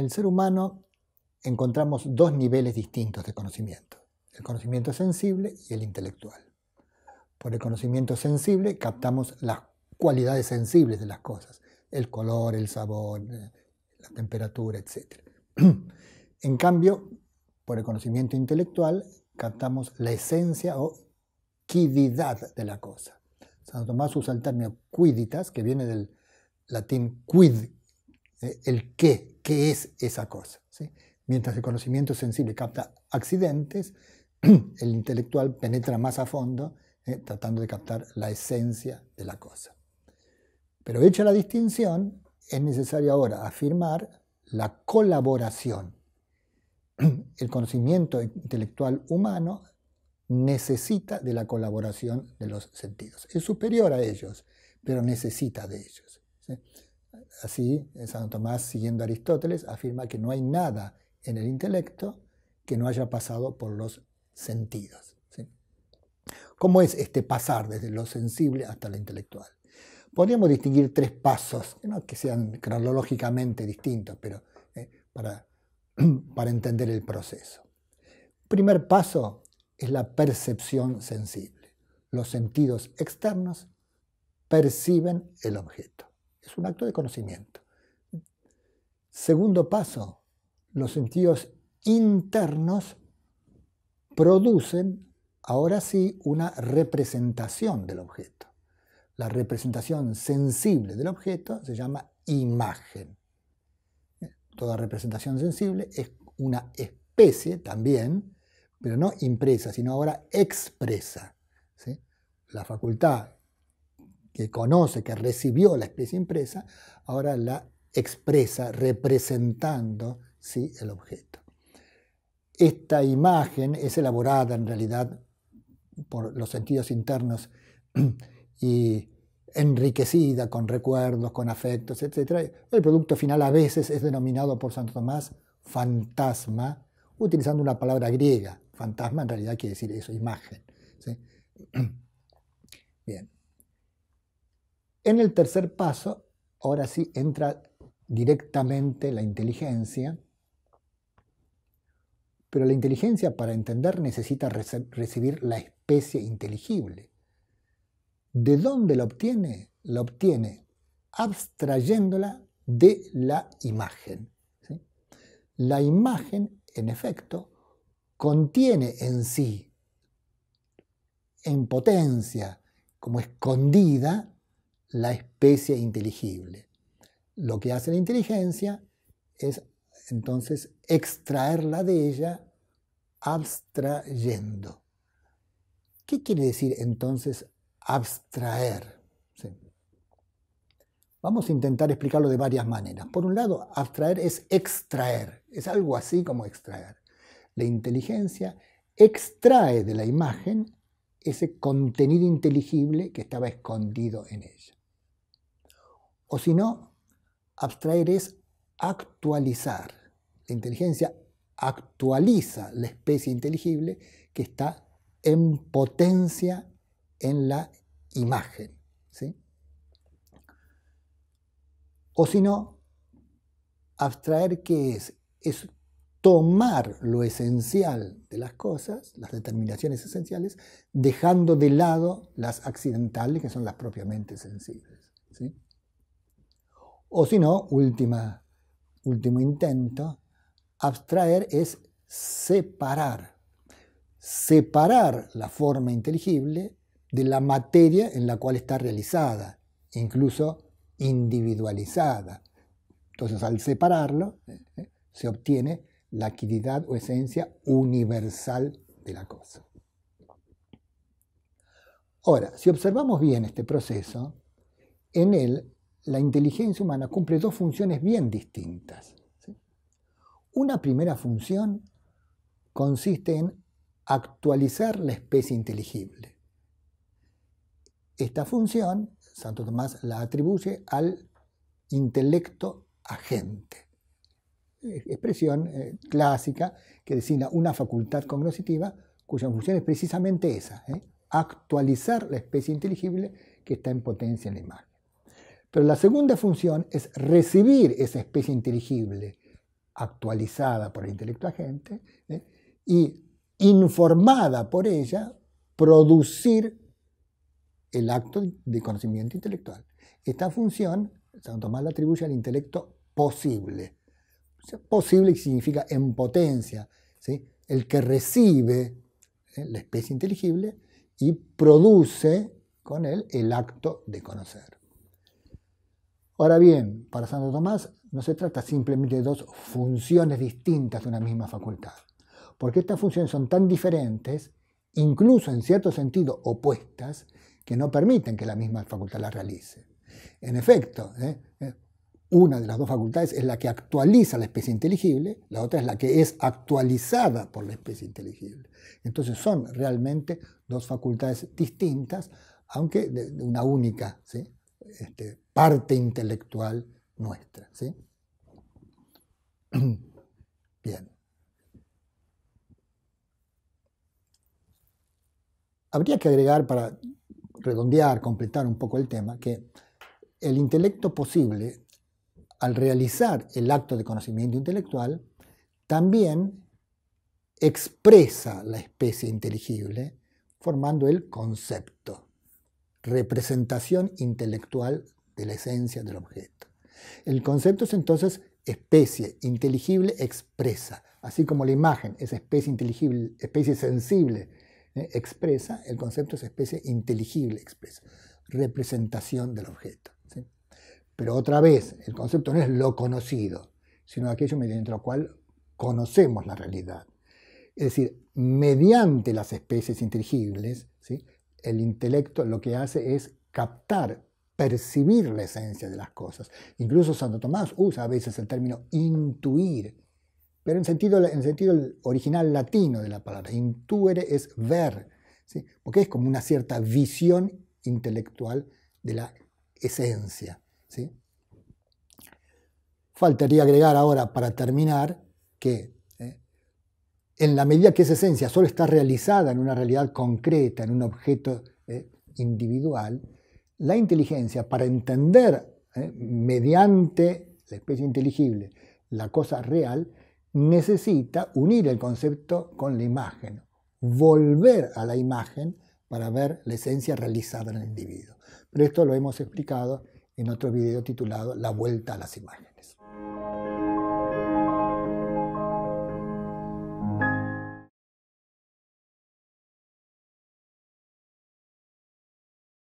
el ser humano encontramos dos niveles distintos de conocimiento, el conocimiento sensible y el intelectual. Por el conocimiento sensible captamos las cualidades sensibles de las cosas, el color, el sabor, eh, la temperatura, etc. En cambio, por el conocimiento intelectual captamos la esencia o quididad de la cosa. Santo Tomás usa el término quiditas, que viene del latín quid, eh, el qué, qué es esa cosa. Mientras el conocimiento sensible capta accidentes, el intelectual penetra más a fondo eh, tratando de captar la esencia de la cosa. Pero hecha la distinción, es necesario ahora afirmar la colaboración. El conocimiento intelectual humano necesita de la colaboración de los sentidos. Es superior a ellos, pero necesita de ellos. Así, Santo Tomás, siguiendo a Aristóteles, afirma que no hay nada en el intelecto que no haya pasado por los sentidos. ¿Cómo es este pasar desde lo sensible hasta lo intelectual? Podríamos distinguir tres pasos, no que sean cronológicamente distintos, pero eh, para, para entender el proceso. Primer paso es la percepción sensible. Los sentidos externos perciben el objeto. Es un acto de conocimiento. Segundo paso, los sentidos internos producen ahora sí una representación del objeto. La representación sensible del objeto se llama imagen. Toda representación sensible es una especie también, pero no impresa, sino ahora expresa. La facultad que conoce, que recibió la especie impresa, ahora la expresa representando ¿sí? el objeto. Esta imagen es elaborada en realidad por los sentidos internos y enriquecida con recuerdos, con afectos, etc. El producto final a veces es denominado por Santo Tomás fantasma, utilizando una palabra griega. Fantasma en realidad quiere decir eso, imagen. En el tercer paso, ahora sí entra directamente la inteligencia, pero la inteligencia para entender necesita recibir la especie inteligible. ¿De dónde la obtiene? La obtiene abstrayéndola de la imagen. La imagen, en efecto, contiene en sí, en potencia, como escondida, la especie inteligible. Lo que hace la inteligencia es entonces extraerla de ella abstrayendo. ¿Qué quiere decir entonces abstraer? Vamos a intentar explicarlo de varias maneras. Por un lado, abstraer es extraer, es algo así como extraer. La inteligencia extrae de la imagen ese contenido inteligible que estaba escondido en ella. O si no, abstraer es actualizar. La inteligencia actualiza la especie inteligible que está en potencia en la imagen. ¿sí? O si no, abstraer qué es. Es tomar lo esencial de las cosas, las determinaciones esenciales, dejando de lado las accidentales, que son las propiamente sensibles. ¿sí? O si no, último intento, abstraer es separar. Separar la forma inteligible de la materia en la cual está realizada, incluso individualizada. Entonces, al separarlo, eh, se obtiene la actividad o esencia universal de la cosa. Ahora, si observamos bien este proceso, en él la inteligencia humana cumple dos funciones bien distintas. Una primera función consiste en actualizar la especie inteligible. Esta función, Santo Tomás la atribuye al intelecto agente, expresión eh, clásica que designa una facultad cognoscitiva cuya función es precisamente esa, ¿eh? actualizar la especie inteligible que está en potencia en la imagen. Pero la segunda función es recibir esa especie inteligible actualizada por el intelecto agente ¿eh? y informada por ella, producir el acto de conocimiento intelectual. Esta función, santo Tomás la atribuye al intelecto posible. posible significa en potencia, ¿sí? el que recibe ¿eh? la especie inteligible y produce con él el acto de conocer. Ahora bien, para Santo Tomás no se trata simplemente de dos funciones distintas de una misma facultad, porque estas funciones son tan diferentes, incluso en cierto sentido opuestas, que no permiten que la misma facultad las realice. En efecto, ¿eh? Eh, una de las dos facultades es la que actualiza la especie inteligible, la otra es la que es actualizada por la especie inteligible. Entonces son realmente dos facultades distintas, aunque de una única ¿sí? Este, parte intelectual nuestra. ¿sí? Bien. Habría que agregar para redondear, completar un poco el tema, que el intelecto posible, al realizar el acto de conocimiento intelectual, también expresa la especie inteligible formando el concepto, representación intelectual de la esencia del objeto. El concepto es entonces especie inteligible expresa, así como la imagen es especie inteligible, especie sensible eh, expresa, el concepto es especie inteligible expresa, representación del objeto. Pero otra vez, el concepto no es lo conocido, sino aquello mediante lo cual conocemos la realidad. Es decir, mediante las especies inteligibles, ¿sí? el intelecto lo que hace es captar percibir la esencia de las cosas. Incluso Santo Tomás usa a veces el término intuir, pero en sentido, en sentido original latino de la palabra. Intuere es ver, porque es como una cierta visión intelectual de la esencia. Faltaría agregar ahora, para terminar, que ¿eh? en la medida que esa esencia solo está realizada en una realidad concreta, en un objeto ¿eh? individual, la inteligencia para entender eh, mediante la especie inteligible la cosa real, necesita unir el concepto con la imagen, volver a la imagen para ver la esencia realizada en el individuo. Pero esto lo hemos explicado en otro video titulado La vuelta a las imágenes.